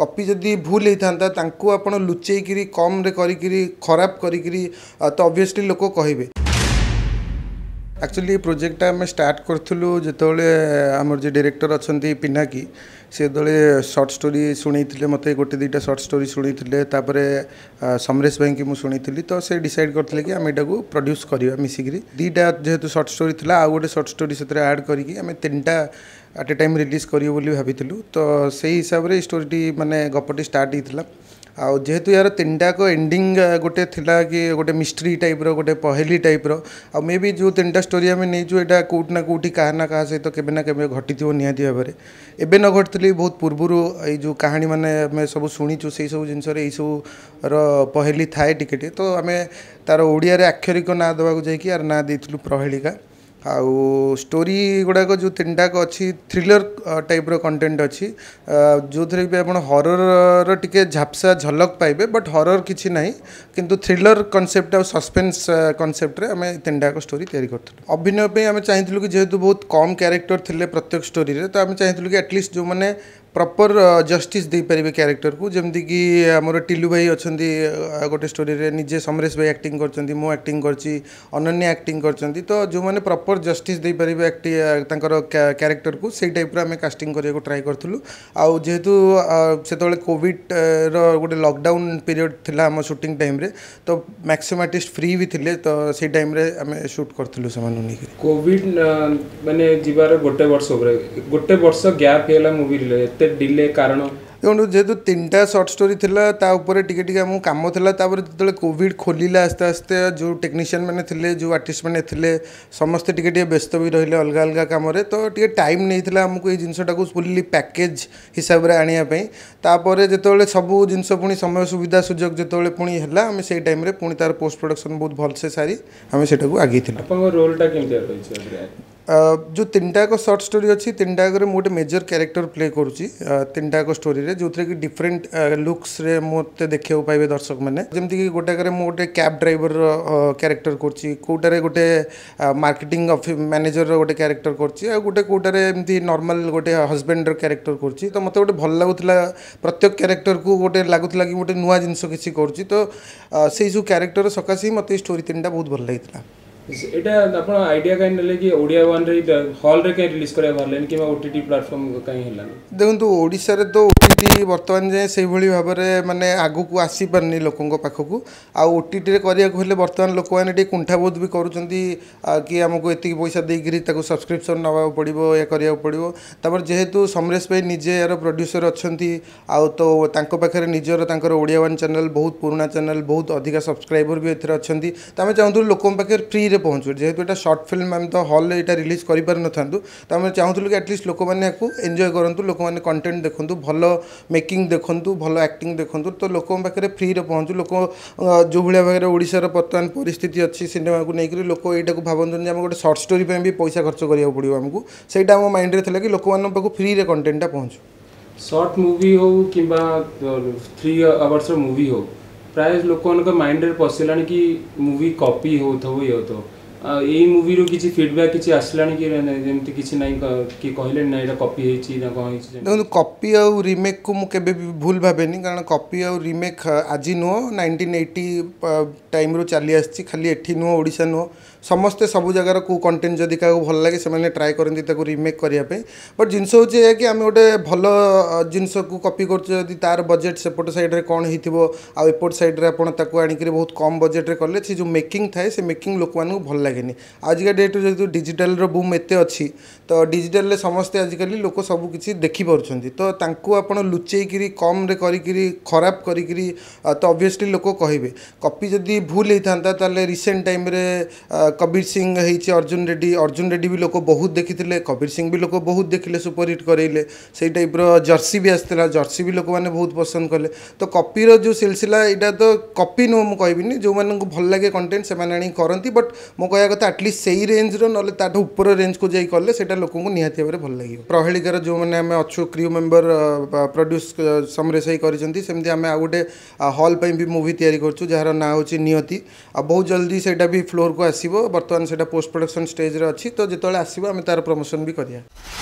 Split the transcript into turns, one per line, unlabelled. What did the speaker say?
copy ଯଦି ଭୁଲ ହେଇଥାନ୍ତା ତାଙ୍କୁ ଆପଣ ଲୁଚେଇକିରି କମ୍ରେ କରିକିରି ଖରାପ କରିକିରି ତ ଅବଭିୟସ୍ଲି ଲୋକ କହିବେ ଆକ୍ଚୁଆଲି ଏ ପ୍ରୋଜେକ୍ଟଟା ଆମେ ଷ୍ଟାର୍ଟ କରିଥିଲୁ ଯେତେବେଳେ ଆମର ଯେ ଡିରେକ୍ଟର ଅଛନ୍ତି ପିନାକି ସେ ଯେତେବେଳେ ସର୍ଟ ଷ୍ଟୋରି ଶୁଣେଇଥିଲେ ମୋତେ ଗୋଟେ ଦୁଇଟା ସର୍ଟ ଷ୍ଟୋରି ଶୁଣେଇଥିଲେ ତାପରେ ସମରେଶ ଭାଇଙ୍କୁ ମୁଁ ଶୁଣିଥିଲି ତ ସେ ଡିସାଇଡ଼ କରିଥିଲେ କି ଆମେ ଏଟାକୁ ପ୍ରଡ୍ୟୁସ୍ କରିବା ମିଶିକିରି ଦୁଇଟା ଯେହେତୁ ସର୍ଟ ଷ୍ଟୋରି ଥିଲା ଆଉ ଗୋଟେ ସର୍ଟ ଷ୍ଟୋରି ସେଥିରେ ଆଡ଼୍ କରିକି ଆମେ ତିନିଟା एट ए टाइम रिलीज करूँ तो से हिसाब से स्टोरी मानने गपटी स्टार्ट होता आ जेहेतु यार तीन टाक एंडिंग गोटे थिला कि गोटे मिस्ट्री टाइप रो गोटे पहेली टाइप रो आ मे भी जो तीन टा स्टोरी आम नहीं कौटना कौटी कहना कह सहित तो केबे के घटी थी निहती भाव में एवं न घटी बहुत पूर्वर यो कहानी मैंने सब शुणीचु से सब जिन रही थाए टे तो आम तार ओडिया आक्षरिक ना देवा जा रहा ना देलु प्रहेलिका ଆଉ ଷ୍ଟୋରି ଗୁଡ଼ାକ ଯେଉଁ ତିନିଟାକ ଅଛି ଥ୍ରିଲର ଟାଇପ୍ର କଣ୍ଟେଣ୍ଟ ଅଛି ଯେଉଁଥିରେ ବି ଆପଣ ହରରର ଟିକେ ଝାପ୍ସା ଝଲକ ପାଇବେ ବଟ୍ ହରର କିଛି ନାହିଁ କିନ୍ତୁ ଥ୍ରିଲର କନସେପ୍ଟ ଆଉ ସସ୍ପେନ୍ସ କନସେପ୍ଟରେ ଆମେ ତିନିଟାକ ଷ୍ଟୋରି ତିଆରି କରିଥିଲୁ ଅଭିନୟ ପାଇଁ ଆମେ ଚାହିଁଥିଲୁ କି ଯେହେତୁ ବହୁତ କମ୍ କ୍ୟାରେକ୍ଟର ଥିଲେ ପ୍ରତ୍ୟେକ ଷ୍ଟୋରିରେ ତ ଆମେ ଚାହିଁଥିଲୁ କି ଆଟଲିଷ୍ଟ ଯେଉଁମାନେ ପ୍ରପର୍ ଜଷ୍ଟିସ୍ ଦେଇପାରିବେ କ୍ୟାରେକ୍ଟରକୁ ଯେମିତିକି ଆମର ଟିଲୁ ଭାଇ ଅଛନ୍ତି ଗୋଟେ ଷ୍ଟୋରିରେ ନିଜେ ସମରେଶ ଭାଇ ଆକ୍ଟିଂ କରିଛନ୍ତି ମୁଁ ଆକ୍ଟିଂ କରିଛି ଅନନ୍ୟା ଆକ୍ଟିଂ କରିଛନ୍ତି ତ ଯେଉଁମାନେ ପ୍ରପର୍ ଜଷ୍ଟିସ୍ ଦେଇପାରିବେ ଆକ୍ଟି ତାଙ୍କର କ୍ୟାରେକ୍ଟରକୁ ସେଇ ଟାଇପ୍ର ଆମେ କାଷ୍ଟିଂ କରିବାକୁ ଟ୍ରାଏ କରିଥିଲୁ ଆଉ ଯେହେତୁ ସେତେବେଳେ କୋଭିଡ଼ର ଗୋଟେ ଲକଡାଉନ୍ ପିରିୟଡ଼ ଥିଲା ଆମ ସୁଟିଂ ଟାଇମ୍ରେ ତ ମ୍ୟାକ୍ସିମମ୍ ଆର୍ଟିଷ୍ଟ ଫ୍ରି ବି ଥିଲେ ତ ସେଇ ଟାଇମ୍ରେ ଆମେ ସୁଟ୍ କରିଥିଲୁ ସେମାନଙ୍କୁ ନେଇକି କୋଭିଡ଼ ମାନେ
ଯିବାର ଗୋଟେ ବର୍ଷ ଉପରେ ଗୋଟେ ବର୍ଷ ଗ୍ୟାପ୍ ହେଇଗଲା ମୁଭି ରିଲେଟ୍ ଏତେ ଡିଲେ କାରଣ
ଦେଖନ୍ତୁ ଯେହେତୁ ତିନିଟା ସର୍ଟ ଷ୍ଟୋରି ଥିଲା ତା ଉପରେ ଟିକେ ଟିକେ ଆମକୁ କାମ ଥିଲା ତାପରେ ଯେତେବେଳେ କୋଭିଡ଼ ଖୋଲିଲା ଆସ୍ତେ ଆସ୍ତେ ଯେଉଁ ଟେକ୍ନିସିଆନ୍ ମାନେ ଥିଲେ ଯେଉଁ ଆର୍ଟିଷ୍ଟ ମାନେ ଥିଲେ ସମସ୍ତେ ଟିକେ ଟିକେ ବ୍ୟସ୍ତ ବି ରହିଲେ ଅଲଗା ଅଲଗା କାମରେ ତ ଟିକେ ଟାଇମ୍ ନେଇଥିଲା ଆମକୁ ଏଇ ଜିନିଷଟାକୁ ଫୁଲି ପ୍ୟାକେଜ୍ ହିସାବରେ ଆଣିବା ପାଇଁ ତାପରେ ଯେତେବେଳେ ସବୁ ଜିନିଷ ପୁଣି ସମୟ ସୁବିଧା ସୁଯୋଗ ଯେତେବେଳେ ପୁଣି ହେଲା ଆମେ ସେଇ ଟାଇମ୍ରେ ପୁଣି ତାର ପୋଷ୍ଟ ପ୍ରଡକ୍ସନ୍ ବହୁତ ଭଲସେ ସାରି ଆମେ ସେଟାକୁ ଆଗେଇଥିଲୁ ଆପଣଙ୍କ ରୋଲ୍ଟା
କେମିତି ରହିଛି
ଯେଉଁ ତିନିଟାଯାକ ସର୍ଟ ଷ୍ଟୋରି ଅଛି ତିନିଟାଯାକରେ ମୁଁ ଗୋଟେ ମେଜର୍ କ୍ୟାରେକ୍ଟର ପ୍ଲେ କରୁଛି ତିନିଟାଯାକ ଷ୍ଟୋରିରେ ଯେଉଁଥିରେ କି ଡିଫରେଣ୍ଟ ଲୁକ୍ସରେ ମୋତେ ଦେଖିବାକୁ ପାଇବେ ଦର୍ଶକମାନେ ଯେମିତିକି ଗୋଟାକରେ ମୁଁ ଗୋଟେ କ୍ୟାବ୍ ଡ୍ରାଇଭରର କ୍ୟାରେକ୍ଟର କରୁଛି କେଉଁଟାରେ ଗୋଟେ ମାର୍କେଟିଂ ମ୍ୟାନେଜରର ଗୋଟେ କ୍ୟାରେକ୍ଟର କରୁଛି ଆଉ ଗୋଟେ କେଉଁଟାରେ ଏମିତି ନର୍ମାଲ ଗୋଟେ ହଜବେଣ୍ଡର କ୍ୟାରେକ୍ଟର କରୁଛି ତ ମୋତେ ଗୋଟେ ଭଲ ଲାଗୁଥିଲା ପ୍ରତ୍ୟେକ କ୍ୟାରେକ୍ଟରକୁ ଗୋଟେ ଲାଗୁଥିଲା କି ଗୋଟେ ନୂଆ ଜିନିଷ କିଛି କରୁଛି ତ ସେଇ ଯେଉଁ କ୍ୟାରେକ୍ଟର ସକାଶେ ହିଁ ମୋତେ ଷ୍ଟୋରି ତିନିଟା ବହୁତ ଭଲ ଲାଗିଥିଲା
ଏଇଟା ଆପଣ ଆଇଡିଆ କାହିଁ ନେଲେ କି ଓଡ଼ିଆ ୱାନ୍ରେ ହଲ୍ରେ କାହିଁ ରିଲିଜ୍ କରିବା ବାହାରିଲାନି କିମ୍ବା ଓ ଟି ଟି ପ୍ଲାଟଫର୍ମ କାହିଁ ହେଲାନି
ଦେଖନ୍ତୁ ଓଡ଼ିଶାରେ ତ ଓଟିଟି ବର୍ତ୍ତମାନ ଯାଏଁ ସେଇଭଳି ଭାବରେ ମାନେ ଆଗକୁ ଆସିପାରୁନି ଲୋକଙ୍କ ପାଖକୁ ଆଉ ଓଟିଟିରେ କରିବାକୁ ହେଲେ ବର୍ତ୍ତମାନ ଲୋକମାନେ ଟିକେ କୁଣ୍ଠାବୋଧ ବି କରୁଛନ୍ତି କି ଆମକୁ ଏତିକି ପଇସା ଦେଇକିରି ତାକୁ ସବସ୍କ୍ରିପସନ୍ ନେବାକୁ ପଡ଼ିବ ଏ କରିବାକୁ ପଡ଼ିବ ତାପରେ ଯେହେତୁ ସମରେଶ ଭାଇ ନିଜେ ଏହାର ପ୍ରଡ୍ୟୁସର ଅଛନ୍ତି ଆଉ ତ ତାଙ୍କ ପାଖରେ ନିଜର ତାଙ୍କର ଓଡ଼ିଆ ୱାନ୍ ଚ୍ୟାନେଲ୍ ବହୁତ ପୁରୁଣା ଚ୍ୟାନେଲ୍ ବହୁତ ଅଧିକା ସବସ୍କ୍ରାଇବର୍ ବି ଏଥିରେ ଅଛନ୍ତି ତ ଆମେ ଚାହୁଁଥିଲୁ ଲୋକଙ୍କ ପାଖରେ ଫ୍ରିରେ ପହଞ୍ଚୁ ଯେହେତୁ ଏଇଟା ସର୍ଟ ଫିଲ୍ମ ଆମେ ତ ହଲ୍ରେ ଏଇଟା ରିଲିଜ୍ କରିପାରିନଥାନ୍ତୁ ତ ଆମେ ଚାହୁଁଥିଲୁ କି ଆଟଲିଷ୍ଟ ଲୋକମାନେ ଏହାକୁ ଏନ୍ଜୟ କରନ୍ତୁ ଲୋକମାନେ କଣ୍ଟେଣ୍ଟ ଦେଖନ୍ତୁ ଭଲ ମେକିଂ ଦେଖନ୍ତୁ ଭଲ ଆକ୍ଟିଂ ଦେଖନ୍ତୁ ତ ଲୋକଙ୍କ ପାଖରେ ଫ୍ରିରେ ପହଞ୍ଚୁ ଲୋକ ଯେଉଁଭଳିଆ ଭାବରେ ଓଡ଼ିଶାର ବର୍ତ୍ତମାନ ପରିସ୍ଥିତି ଅଛି ସିନେମାକୁ ନେଇକରି ଲୋକ ଏଇଟାକୁ ଭାବନ୍ତୁନି ଯେ ଆମେ ଗୋଟେ ସର୍ଟ ଷ୍ଟୋରି ପାଇଁ ବି ପଇସା ଖର୍ଚ୍ଚ କରିବାକୁ ପଡ଼ିବ ଆମକୁ ସେଇଟା ଆମ ମାଇଣ୍ଡରେ ଥିଲା କି ଲୋକମାନଙ୍କ ପାଖକୁ ଫ୍ରିରେ କଣ୍ଟେଣ୍ଟଟା ପହଞ୍ଚୁ ସର୍ଟ ମୁଭି ହେଉ କିମ୍ବା
ଥ୍ରୀ ଆୱାର୍ସର ମୁଭି ହେଉ ପ୍ରାୟ ଲୋକମାନଙ୍କ ମାଇଣ୍ଡରେ ପଶିଲାଣି କି ମୁଭି କପି ହେଉଥିବ ଇଏ ହେଉଥିବ ଏଇ ମୁଭିରୁ କିଛି ଫିଡ଼ବ୍ୟାକ୍ କିଛି ଆସିଲାଣି କି ଯେମିତି କିଛି ନାହିଁ କିଏ କହିଲେଣି ନା ଏଇଟା କପି ହେଇଛି ନା କ'ଣ ହେଇଛି ଦେଖନ୍ତୁ
କପି ଆଉ ରିମେକ୍କୁ ମୁଁ କେବେ ବି ଭୁଲ ଭାବେନି କାରଣ କପି ଆଉ ରିମେକ୍ ଆଜି ନୁହଁ ନାଇନଟିନ୍ ଏଇଟି ଟାଇମ୍ରୁ ଚାଲି ଆସିଛି ଖାଲି ଏଠି ନୁହଁ ଓଡ଼ିଶା ନୁହଁ ସମସ୍ତେ ସବୁ ଜାଗାର କେଉଁ କଣ୍ଟେଣ୍ଟ ଯଦି କାହାକୁ ଭଲ ଲାଗେ ସେମାନେ ଟ୍ରାଏ କରନ୍ତି ତାକୁ ରିମେକ୍ କରିବା ପାଇଁ ବଟ୍ ଜିନିଷ ହେଉଛି ଏହା କି ଆମେ ଗୋଟେ ଭଲ ଜିନିଷକୁ କପି କରୁଛେ ଯଦି ତା'ର ବଜେଟ୍ ସେପଟ ସାଇଡ଼୍ରେ କ'ଣ ହେଇଥିବ ଆଉ ଏପଟ ସାଇଡ଼୍ରେ ଆପଣ ତାକୁ ଆଣିକରି ବହୁତ କମ୍ ବଜେଟ୍ରେ କଲେ ସେ ଯେଉଁ ମେକିଂ ଥାଏ ସେ ମେକିଂ ଲୋକମାନଙ୍କୁ ଭଲ ଲାଗେ ଲାଗେନି ଆଜିକା ଡେଟ୍ରେ ଯେହେତୁ ଡିଜିଟାଲ୍ର ବୁମ୍ ଏତେ ଅଛି ତ ଡିଜିଟାଲ୍ରେ ସମସ୍ତେ ଆଜିକାଲି ଲୋକ ସବୁ କିଛି ଦେଖିପାରୁଛନ୍ତି ତ ତାଙ୍କୁ ଆପଣ ଲୁଚେଇକିରି କମ୍ରେ କରିକିରି ଖରାପ କରିକିରି ତ ଅବଭିୟସ୍ଲି ଲୋକ କହିବେ କପି ଯଦି ଭୁଲ ହେଇଥାନ୍ତା ତାହେଲେ ରିସେଣ୍ଟ ଟାଇମ୍ରେ କବୀର ସିଂ ହେଇଛି ଅର୍ଜୁନ ରେଡ୍ଡି ଅର୍ଜୁନ ରେଡ୍ଡି ବି ଲୋକ ବହୁତ ଦେଖିଥିଲେ କବୀର ସିଂ ବି ଲୋକ ବହୁତ ଦେଖିଲେ ସୁପରହିଟ୍ କରେଇଲେ ସେଇ ଟାଇପ୍ର ଜର୍ସି ବି ଆସିଥିଲା ଜର୍ସି ବି ଲୋକମାନେ ବହୁତ ପସନ୍ଦ କଲେ ତ କପିର ଯେଉଁ ସିଲସିଲା ଏଇଟା ତ କପି ନୁହଁ ମୁଁ କହିବିନି ଯେଉଁମାନଙ୍କୁ ଭଲ ଲାଗେ କଣ୍ଟେଣ୍ଟ ସେମାନେ ଆଣିକି କରନ୍ତି ବଟ୍ ମୁଁ କହିବା कहता है आटलिस्ट से ही रेंज्र ना उपर रेंज को जी कले लोक निहती भाव भल लगे प्रहेलिकार जो मैंने अच्छु क्रियो मेम्बर प्रड्यूस समरे से ही करें आ गए हल पर भी मुवि या ना हो नियति बहुत जल्दी से फ्लोर को आसो बर्तमान से पोस्ट प्रडक्शन स्टेज्रे अच्छी तो जिते आसमें तार प्रमोशन भी कराया